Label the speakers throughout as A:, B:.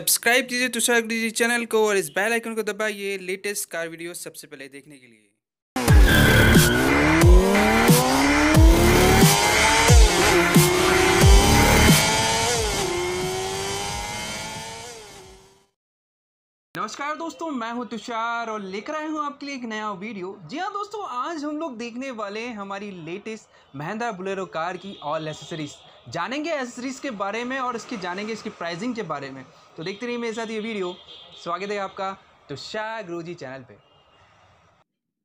A: subscribe कीजिए तुषार दीजिए channel को और इस बेल आइकन को दबाइए लेटेस्ट कार वीडियो सबसे पहले देखने के लिए नमस्कार दोस्तों मैं हूं तुषार और लेकर आया हूं आपके लिए एक नया वीडियो जी हां दोस्तों आज हम लोग देखने वाले हैं हमारी लेटेस्ट महिंद्रा बुलेरो कार की ऑल एसेसरीज़ जानेंगे एसेसरीज़ के बारे में और इसकी जानेंगे इसकी प्राइसिंग के बारे में तो देखते रहिए मेरे साथ ये वीडियो स्वागत है आपका तो शाह चैनल पे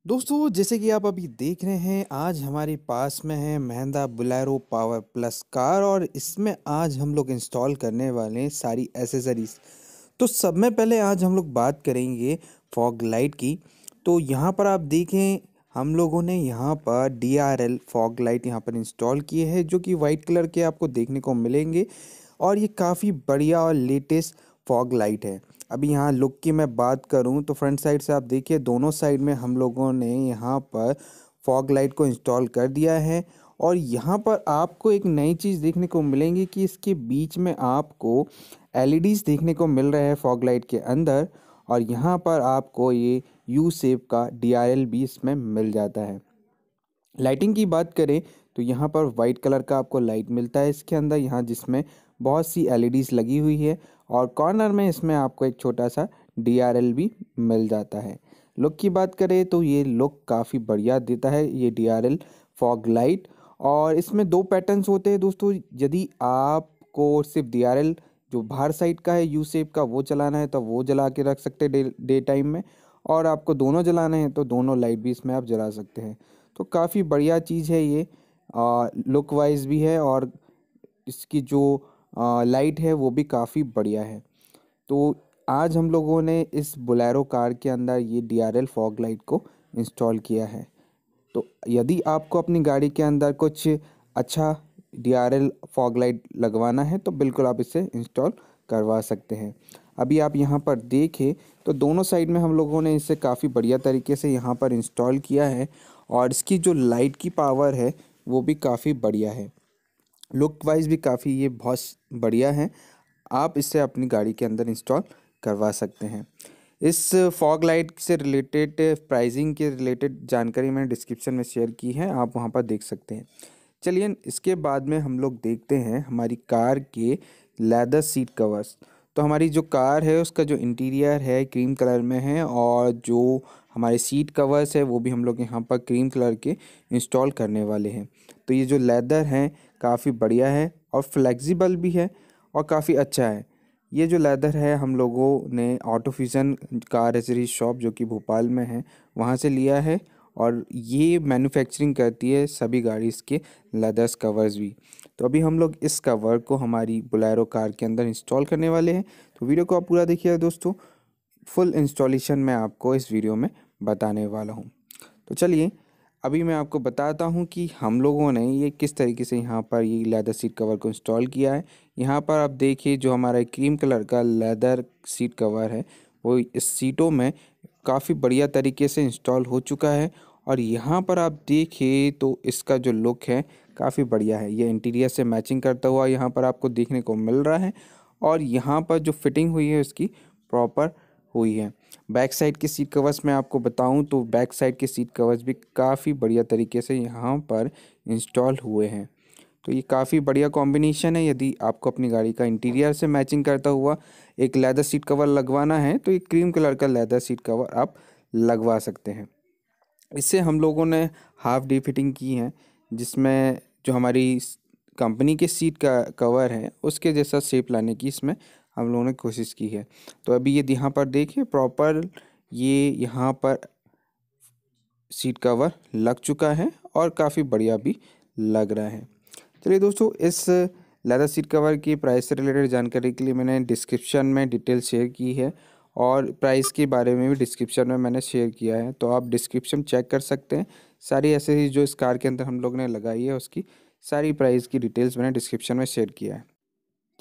A: दोस्तों जैसे कि आप अभी देख रहे हैं आज हमारे पास में है Mahindra Bolero power Plus car और इसमें आज हम लोग इंस्टॉल करने वाले हैं सारी एसेसरीज़ तो सब में पहले आज हम लोग बात करेंगे फॉग लाइट की तो यहाँ पर आप देखें हम लोगों ने यहाँ पर D R L fog light यहाँ पर इंस्टॉल किए हैं जो कि वाइट कलर के आपको देखने को मिलेंगे और ये काफ़ी बढ़िया और लेटेस्ट फॉग लाइट है अभी यहाँ लुक की मैं बात करूँ तो फ्रंट साइड से आप देखिए दोनों साइड में हम लोगों ने यहाँ पर फॉग लाइट को इंस्टॉल कर दिया है और यहाँ पर आपको एक नई चीज़ देखने को मिलेंगी कि इसके बीच में आपको एल e देखने को मिल रहे हैं फॉग लाइट के अंदर और यहाँ पर आपको ये यू सेप का डी आर एल भी इसमें मिल जाता है लाइटिंग की बात करें तो यहाँ पर वाइट कलर का आपको लाइट मिलता है इसके अंदर यहाँ जिसमें बहुत सी एल e लगी हुई है और कॉर्नर में इसमें आपको एक छोटा सा डी आर एल भी मिल जाता है लुक की बात करें तो ये लुक काफ़ी बढ़िया देता है ये D R L fog light और इसमें दो पैटर्न्स होते हैं दोस्तों यदि आपको सिर्फ डी आर एल जो बाहर साइड का है यू सेप का वो चलाना है तो वो जला के रख सकते हैं डे डे टाइम में और आपको दोनों जलाने हैं तो दोनों लाइट भी इसमें आप जला सकते हैं तो काफ़ी बढ़िया चीज़ है ये लुक वाइज भी है और इसकी जो आ, लाइट है वो भी काफ़ी बढ़िया है तो आज हम लोगों ने इस बुलेरो कार के अंदर ये D R L fog light को इंस्टॉल किया है तो यदि आपको अपनी गाड़ी के अंदर कुछ अच्छा D R L fog light लगवाना है तो बिल्कुल आप इसे इंस्टॉल करवा सकते हैं अभी आप यहाँ पर देखें तो दोनों साइड में हम लोगों ने इसे काफ़ी बढ़िया तरीके से यहाँ पर इंस्टॉल किया है और इसकी जो लाइट की पावर है वो भी काफ़ी बढ़िया है लुक वाइज भी काफ़ी ये बहुत बढ़िया है आप इसे अपनी गाड़ी के अंदर इंस्टॉल करवा सकते हैं इस फॉग लाइट से रिलेटेड प्राइसिंग के रिलेटेड जानकारी मैंने डिस्क्रिप्शन में शेयर की है आप वहाँ पर देख सकते हैं चलिए इसके बाद में हम लोग देखते हैं हमारी कार के लेदर सीट कवर्स तो हमारी जो कार है उसका जो इंटीरियर है क्रीम कलर में है और जो हमारे सीट कवर्स है वो भी हम लोग यहाँ पर क्रीम कलर के इंस्टॉल करने वाले हैं तो ये जो लेदर है काफ़ी बढ़िया है और फ्लेक्सिबल भी है और काफ़ी अच्छा है ये जो लेदर है हम लोगों ने ऑटोफिजन कार एजरी शॉप जो कि भोपाल में है वहाँ से लिया है और ये मैन्युफैक्चरिंग करती है सभी गाड़ीज़ के लेदर्स कवर्स भी तो अभी हम लोग इस कवर को हमारी बुलेरो कार के अंदर इंस्टॉल करने वाले हैं तो वीडियो को आप पूरा देखिएगा दोस्तों फुल इंस्टॉलेशन मैं आपको इस वीडियो में बताने वाला हूँ तो चलिए अभी मैं आपको बताता हूँ कि हम लोगों ने ये किस तरीके से यहाँ पर ये लेदर सीट कवर को इंस्टॉल किया है यहाँ पर आप देखिए जो हमारा क्रीम कलर का लेदर सीट कवर है वो इस सीटों में काफ़ी बढ़िया तरीके से इंस्टॉल हो चुका है और यहाँ पर आप देखिए तो इसका जो लुक है काफ़ी बढ़िया है ये इंटीरियर से मैचिंग करता हुआ यहाँ पर आपको देखने को मिल रहा है और यहाँ पर जो फिटिंग हुई है उसकी प्रॉपर हुई है बैक साइड के सीट कवर्स में आपको बताऊं तो बैक साइड के सीट कवर्स भी काफ़ी बढ़िया तरीके से यहाँ पर इंस्टॉल हुए हैं तो ये काफ़ी बढ़िया कॉम्बिनेशन है यदि आपको अपनी गाड़ी का इंटीरियर से मैचिंग करता हुआ एक लेदर सीट कवर लगवाना है तो ये क्रीम कलर का लेदर सीट कवर आप लगवा सकते हैं इससे हम लोगों ने हाफ डी फिटिंग की है जिसमें जो हमारी कंपनी के सीट का कवर है उसके जैसा शेप लाने की इसमें हम लोगों ने कोशिश की है तो अभी ये यहाँ पर देखिए प्रॉपर ये यहाँ पर सीट कवर लग चुका है और काफ़ी बढ़िया भी लग रहा है चलिए दोस्तों इस लेदर सीट कवर की प्राइस से रिलेटेड जानकारी के लिए मैंने डिस्क्रिप्शन में डिटेल शेयर की है और प्राइस के बारे में भी डिस्क्रिप्शन में मैंने शेयर किया है तो आप डिस्क्रिप्शन चेक कर सकते हैं सारी ऐसे जो इस कार के अंदर हम लोग ने लगाई है उसकी सारी प्राइस की डिटेल्स मैंने डिस्क्रिप्शन में शेयर किया है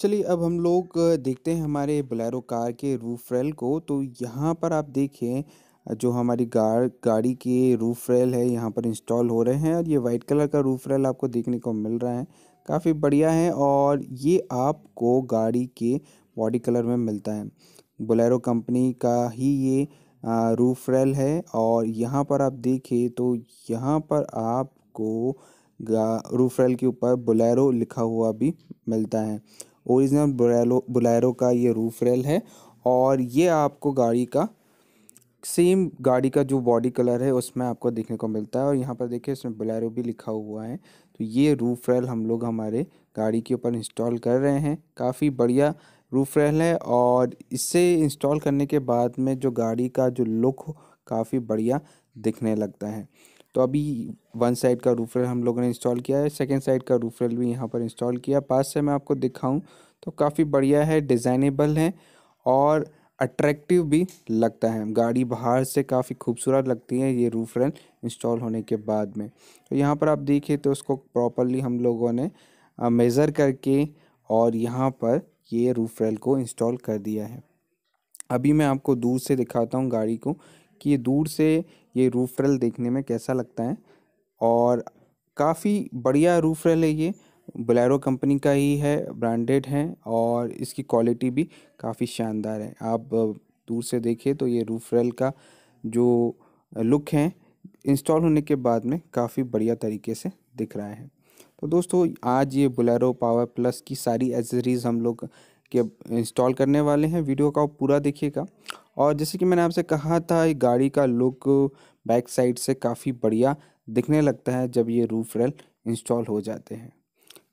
A: चलिए अब हम लोग देखते हैं हमारे बलैरो कार के रूफ रेल को तो यहाँ पर आप देखें जो हमारी गार गाड़ी के रूफ रेल है यहाँ पर इंस्टॉल हो रहे हैं और ये वाइट कलर का रूफ रेल आपको देखने को मिल रहा है काफ़ी बढ़िया है और ये आपको गाड़ी के बॉडी कलर में मिलता है बोलेरो कंपनी का ही ये रूफ रेल है और यहाँ पर आप देखिए तो यहाँ पर आपको रूफ रेल के ऊपर बुलेरो लिखा हुआ भी मिलता है ओरिजिनल बुलेरो बुलेरो का ये रूफ रेल है और ये आपको गाड़ी का सेम गाड़ी का जो बॉडी कलर है उसमें आपको देखने को मिलता है और यहाँ पर देखिए इसमें बुलेरो भी लिखा हुआ है तो ये रूफ रेल हम लोग हमारे गाड़ी के ऊपर इंस्टॉल कर रहे हैं काफ़ी बढ़िया रूफ रेल है और इसे इंस्टॉल करने के बाद में जो गाड़ी का जो लुक काफ़ी बढ़िया दिखने लगता है तो अभी वन साइड का रूफ रेल हम लोगों ने इंस्टॉल किया है सेकेंड साइड का रूफ रेल भी यहाँ पर इंस्टॉल किया पास से मैं आपको दिखाऊँ तो काफ़ी बढ़िया है डिज़ाइनेबल है और अट्रैक्टिव भी लगता है गाड़ी बाहर से काफ़ी खूबसूरत लगती है ये रूफ रेल इंस्टॉल होने के बाद में तो यहाँ पर आप देखिए तो उसको प्रॉपरली हम लोगों ने मेज़र करके और यहाँ पर ये रूफ रेल को इंस्टॉल कर दिया है अभी मैं आपको दूर से दिखाता हूँ गाड़ी को कि दूर से ये रूफ रेल देखने में कैसा लगता है और काफ़ी बढ़िया रूफ रेल है ये बलैरो कंपनी का ही है ब्रांडेड है और इसकी क्वालिटी भी काफ़ी शानदार है आप दूर से देखें तो ये रूफ रेल का जो लुक है इंस्टॉल होने के बाद में काफ़ी बढ़िया तरीके से दिख रहा है तो दोस्तों आज ये बुलेरो पावर प्लस की सारी एसेसरीज़ हम लोग के इंस्टॉल करने वाले हैं वीडियो का पूरा देखिएगा और जैसे कि मैंने आपसे कहा था ये गाड़ी का लुक बैक साइड से काफ़ी बढ़िया दिखने लगता है जब ये रूफ रेल इंस्टॉल हो जाते हैं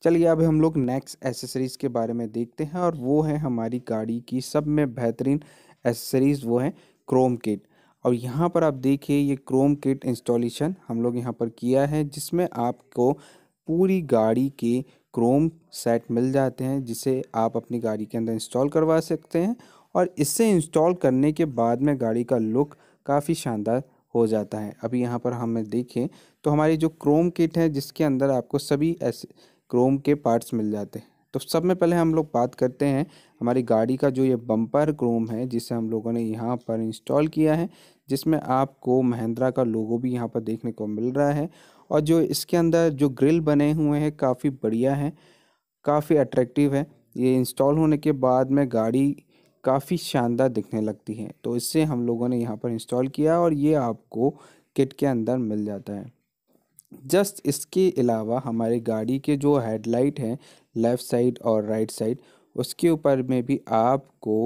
A: चलिए अब हम लोग नेक्स्ट एसेसरीज़ के बारे में देखते हैं और वो है हमारी गाड़ी की सब में बेहतरीन एसेसरीज़ वो है क्रोम किट और यहाँ पर आप देखिए ये क्रोम किट इंस्टॉलेशन हम लोग यहाँ पर किया है जिसमें आपको पूरी गाड़ी के क्रोम सेट मिल जाते हैं जिसे आप अपनी गाड़ी के अंदर इंस्टॉल करवा सकते हैं और इससे इंस्टॉल करने के बाद में गाड़ी का लुक काफ़ी शानदार हो जाता है अभी यहाँ पर हमें देखें तो हमारी जो क्रोम किट है जिसके अंदर आपको सभी ऐसे क्रोम के पार्ट्स मिल जाते हैं तो सब में पहले हम लोग बात करते हैं हमारी गाड़ी का जो ये बम्पर क्रोम है जिसे हम लोगों ने यहाँ पर इंस्टॉल किया है जिसमें आपको महिंद्रा का लोगो भी यहाँ पर देखने को मिल रहा है और जो इसके अंदर जो ग्रिल बने हुए हैं काफ़ी बढ़िया हैं काफ़ी अट्रैक्टिव है ये इंस्टॉल होने के बाद में गाड़ी काफ़ी शानदार दिखने लगती है तो इससे हम लोगों ने यहाँ पर इंस्टॉल किया और ये आपको किट के अंदर मिल जाता है जस्ट इसके अलावा हमारी गाड़ी के जो हेडलाइट हैं लेफ़्ट साइड और राइट साइड उसके ऊपर में भी आपको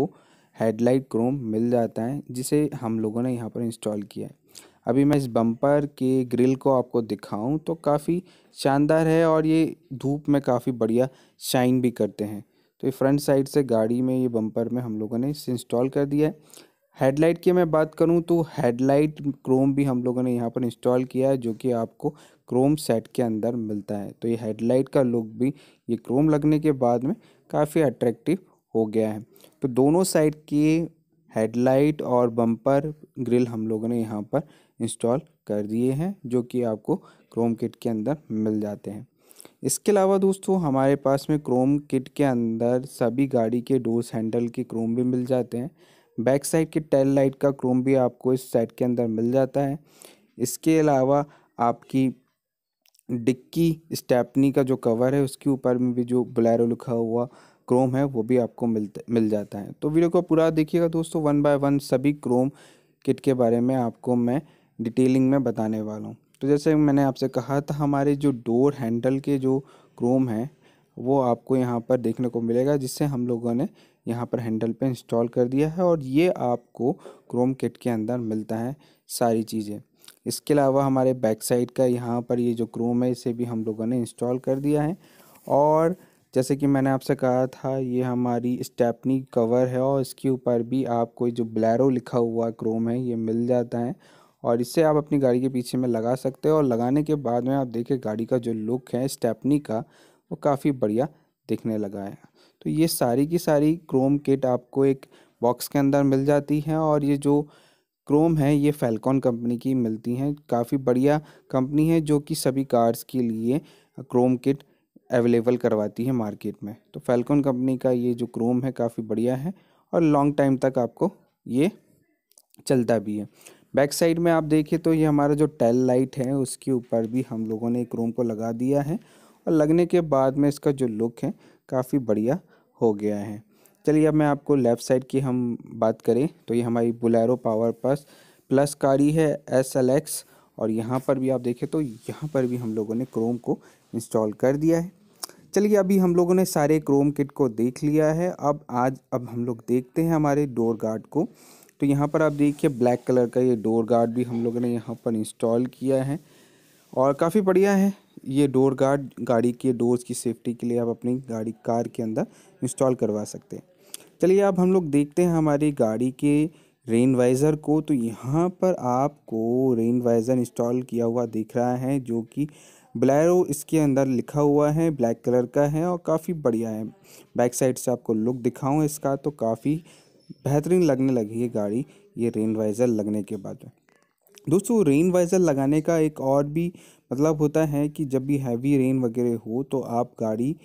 A: हेडलाइट क्रोम मिल जाता है जिसे हम लोगों ने यहाँ पर इंस्टॉल किया है अभी मैं इस बम्पर के ग्रिल को आपको दिखाऊं तो काफ़ी शानदार है और ये धूप में काफ़ी बढ़िया शाइन भी करते हैं तो ये फ्रंट साइड से गाड़ी में ये बम्पर में हम लोगों ने इसे इंस्टॉल कर दिया है हेडलाइट की मैं बात करूं तो हेडलाइट क्रोम भी हम लोगों ने यहाँ पर इंस्टॉल किया है जो कि आपको क्रोम सेट के अंदर मिलता है तो ये हेडलाइट का लुक भी ये क्रोम लगने के बाद में काफ़ी अट्रैक्टिव हो गया है तो दोनों साइड के हेडलाइट और बम्पर ग्रिल हम लोगों ने यहाँ पर इंस्टॉल कर दिए हैं जो कि आपको क्रोम किट के अंदर मिल जाते हैं इसके अलावा दोस्तों हमारे पास में क्रोम किट के अंदर सभी गाड़ी के डोर्स हैंडल के क्रोम भी मिल जाते हैं बैक साइड के टेल लाइट का क्रोम भी आपको इस सेट के अंदर मिल जाता है इसके अलावा आपकी डिक्की स्टेपनी का जो कवर है उसके ऊपर में भी जो ब्लैरो लिखा हुआ क्रोम है वो भी आपको मिलता मिल जाता है तो वीडियो को पूरा देखिएगा दोस्तों वन बाय वन सभी क्रोम किट के बारे में आपको मैं डिटेलिंग में बताने वाला हूँ तो जैसे मैंने आपसे कहा था हमारे जो डोर हैंडल के जो क्रोम है वो आपको यहाँ पर देखने को मिलेगा जिससे हम लोगों ने यहाँ पर हैंडल पे इंस्टॉल कर दिया है और ये आपको क्रोम किट के अंदर मिलता है सारी चीज़ें इसके अलावा हमारे बैक साइड का यहाँ पर ये जो क्रोम है इसे भी हम लोगों ने इंस्टॉल कर दिया है और जैसे कि मैंने आपसे कहा था ये हमारी स्टेपनी कवर है और इसके ऊपर भी आपको जो ब्लैरो लिखा हुआ क्रोम है ये मिल जाता है और इसे आप अपनी गाड़ी के पीछे में लगा सकते हो और लगाने के बाद में आप देखें गाड़ी का जो लुक है स्टेपनी का वो काफ़ी बढ़िया दिखने लगा है तो ये सारी की सारी क्रोम किट आपको एक बॉक्स के अंदर मिल जाती है और ये जो क्रोम है ये फैलकॉन कंपनी की मिलती हैं काफ़ी बढ़िया कंपनी है जो कि सभी कार्स के लिए क्रोम किट अवेलेबल करवाती है मार्केट में तो फैलकॉन कंपनी का ये जो क्रोम है काफ़ी बढ़िया है और लॉन्ग टाइम तक आपको ये चलता भी है बैक साइड में आप देखें तो ये हमारा जो टेल लाइट है उसके ऊपर भी हम लोगों ने एक रूम को लगा दिया है और लगने के बाद में इसका जो लुक है काफ़ी बढ़िया हो गया है चलिए अब मैं आपको लेफ़्ट साइड की हम बात करें तो ये हमारी बुलेरो पावर प्लस प्लस कारी है एस एल एक्स और यहाँ पर भी आप देखें तो यहाँ पर भी हम लोगों ने क्रोम को इंस्टॉल कर दिया है चलिए अभी हम लोगों ने सारे क्रोम किट को देख लिया है अब आज अब हम लोग देखते हैं हमारे डोर गार्ड को तो यहाँ पर आप देखिए ब्लैक कलर का ये डोर गार्ड भी हम लोगों ने यहाँ पर इंस्टॉल किया है और काफ़ी बढ़िया है ये डोर गार्ड गाड़ी के डोर्स की सेफ्टी के लिए आप अपनी गाड़ी कार के अंदर इंस्टॉल करवा सकते हैं चलिए अब हम लोग देखते हैं हमारी गाड़ी के रेन वाइज़र को तो यहाँ पर आपको रेन वाइज़र इंस्टॉल किया हुआ दिख रहा है जो कि ब्लैरो इसके अंदर लिखा हुआ है ब्लैक कलर का है और काफ़ी बढ़िया है बैक साइड से आपको लुक दिखाऊं इसका तो काफ़ी बेहतरीन लगने लगी ये गाड़ी ये रेन वाइज़र लगने के बाद दोस्तों रेन वाइज़र लगाने का एक और भी मतलब होता है कि जब भी हैवी रेन वगैरह हो तो आप गाड़ी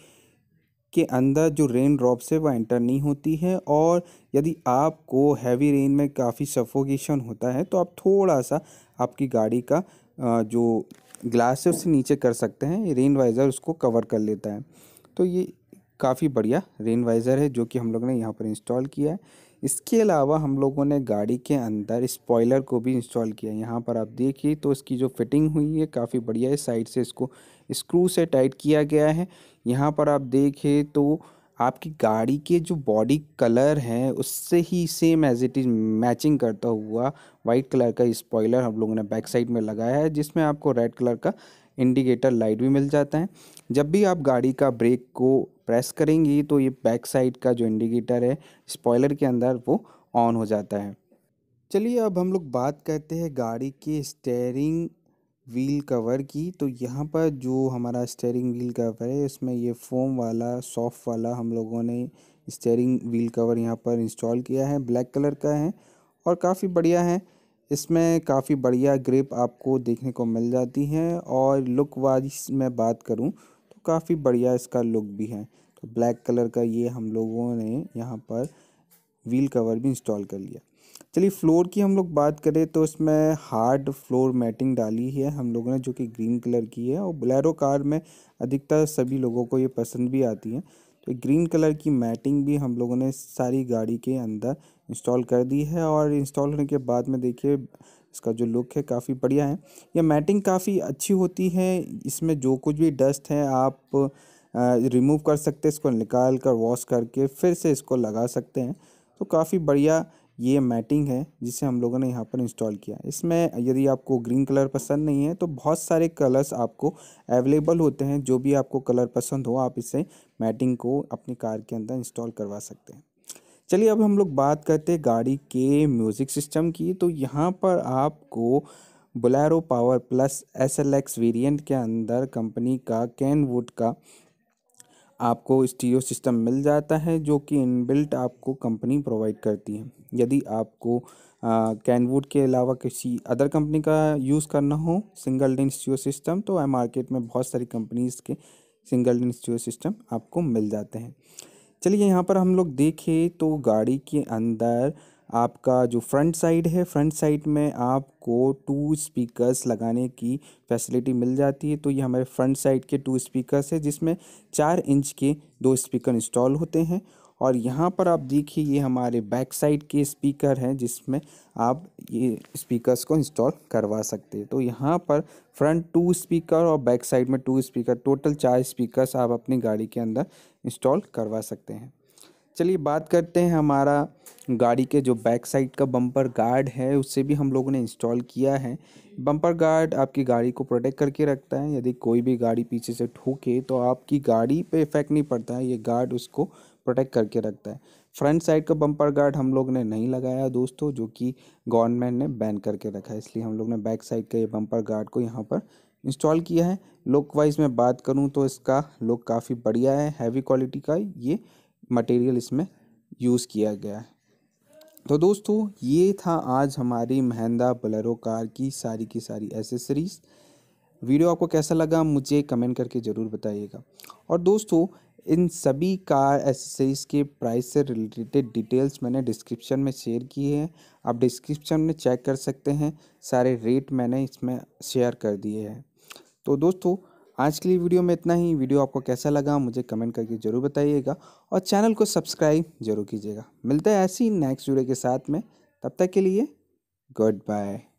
A: के अंदर जो रेन ड्रॉप्स है वह एंटर नहीं होती है और यदि आपको हैवी रेन में काफ़ी सफोकेशन होता है तो आप थोड़ा सा आपकी गाड़ी का जो ग्लास है उससे नीचे कर सकते हैं रेन वाइज़र उसको कवर कर लेता है तो ये काफ़ी बढ़िया रेन वाइज़र है जो कि हम लोग ने यहाँ पर इंस्टॉल किया है इसके अलावा हम लोगों ने गाड़ी के अंदर स्पॉयलर को भी इंस्टॉल किया यहाँ पर आप देखिए तो इसकी जो फिटिंग हुई है काफ़ी बढ़िया है साइड से इसको स्क्रू से टाइट किया गया है यहाँ पर आप देखें तो आपकी गाड़ी के जो बॉडी कलर हैं उससे ही same as it is matching करता हुआ वाइट कलर का स्पॉयलर हम लोगों ने बैक साइड में लगाया है जिसमें आपको रेड कलर का इंडिकेटर लाइट भी मिल जाता है जब भी आप गाड़ी का ब्रेक को प्रेस करेंगी तो ये बैक साइड का जो इंडिकेटर है स्पॉयलर के अंदर वो ऑन हो जाता है चलिए अब हम लोग बात करते हैं गाड़ी के स्टेयरिंग व्हील कवर की तो यहाँ पर जो हमारा स्टेयरिंग व्हील कवर है इसमें ये फोम वाला सॉफ्ट वाला हम लोगों ने स्टेयरिंग व्हील कवर यहाँ पर इंस्टॉल किया है ब्लैक कलर का है और काफ़ी बढ़िया है इसमें काफ़ी बढ़िया ग्रिप आपको देखने को मिल जाती है और लुक वाइज मैं बात करूं तो काफ़ी बढ़िया इसका लुक भी है तो ब्लैक कलर का ये हम लोगों ने यहाँ पर व्हील कवर भी इंस्टॉल कर लिया चलिए फ्लोर की हम लोग बात करें तो इसमें हार्ड फ्लोर मैटिंग डाली है हम लोगों ने जो कि ग्रीन कलर की है और ब्लैरो कार में अधिकतर सभी लोगों को ये पसंद भी आती है तो ग्रीन कलर की मैटिंग भी हम लोगों ने सारी गाड़ी के अंदर इंस्टॉल कर दी है और इंस्टॉल होने के बाद में देखिए इसका जो लुक है काफ़ी बढ़िया है यह मैटिंग काफ़ी अच्छी होती है इसमें जो कुछ भी डस्ट है आप रिमूव कर सकते हैं इसको निकाल कर वॉश करके फिर से इसको लगा सकते हैं तो काफ़ी बढ़िया ये मैटिंग है जिसे हम लोगों ने यहाँ पर इंस्टॉल किया इसमें यदि आपको ग्रीन कलर पसंद नहीं है तो बहुत सारे कलर्स आपको अवेलेबल होते हैं जो भी आपको कलर पसंद हो आप इसे मैटिंग को अपनी कार के अंदर इंस्टॉल करवा सकते हैं चलिए अब हम लोग बात करते हैं गाड़ी के म्यूज़िक सिस्टम की तो यहाँ पर आपको Bolero power plus S L X variant के अंदर कंपनी का कैन वुड का आपको स्टीरियो सिस्टम मिल जाता है जो कि इनबिल्ट आपको कंपनी प्रोवाइड करती है यदि आपको कैनवुड के अलावा किसी अदर कंपनी का यूज़ करना हो सिंगल डिन स्टीरियो सिस्टम तो मार्केट में बहुत सारी कंपनीज़ के सिंगल डिन स्टीरियो सिस्टम आपको मिल जाते हैं चलिए यहाँ पर हम लोग देखें तो गाड़ी के अंदर आपका जो फ्रंट साइड है फ्रंट साइड में आपको टू स्पीकर्स लगाने की फैसिलिटी मिल जाती है तो ये हमारे फ्रंट साइड के टू स्पीकर्स है जिसमें चार इंच के दो स्पीकर इंस्टॉल होते हैं और यहाँ पर आप देखिए ये हमारे बैक साइड के स्पीकर हैं जिसमें आप ये स्पीकर्स को इंस्टॉल करवा सकते हैं तो यहाँ पर फ्रंट टू स्पीकर और बैक साइड में टू स्पीकर टोटल चार स्पीकर्स आप अपनी गाड़ी के अंदर इंस्टॉल करवा सकते हैं चलिए बात करते हैं हमारा गाड़ी के जो बैक साइड का बम्पर गार्ड है उससे भी हम लोगों ने इंस्टॉल किया है बम्पर गार्ड आपकी गाड़ी को प्रोटेक्ट करके रखता है यदि कोई भी गाड़ी पीछे से ठोके तो आपकी गाड़ी पे इफेक्ट नहीं पड़ता है ये गार्ड उसको प्रोटेक्ट करके रखता है फ्रंट साइड का बम्पर गार्ड हम लोग ने नहीं लगाया दोस्तों जो कि गवर्नमेंट ने बैन करके रखा है इसलिए हम लोग ने बैक साइड का ये बम्पर गार्ड को यहाँ पर इंस्टॉल किया है लुक वाइज मैं बात करूँ तो इसका लुक काफ़ी बढ़िया है हैवी क्वालिटी का ये मटेरियल इसमें यूज़ किया गया है तो दोस्तों ये था आज हमारी महिंदा बलरो कार की सारी की सारी एसेसरीज़ वीडियो आपको कैसा लगा मुझे कमेंट करके ज़रूर बताइएगा और दोस्तों इन सभी कार एसेसरीज़ के प्राइस से रिलेटेड डिटेल्स मैंने डिस्क्रिप्शन में शेयर की है आप डिस्क्रिप्शन में चेक कर सकते हैं सारे रेट मैंने इसमें शेयर कर दिए हैं तो दोस्तों आज के लिए वीडियो में इतना ही वीडियो आपको कैसा लगा मुझे कमेंट करके ज़रूर बताइएगा और चैनल को सब्सक्राइब जरूर कीजिएगा मिलता है ऐसी नेक्स्ट वीडियो के साथ में तब तक के लिए गुड बाय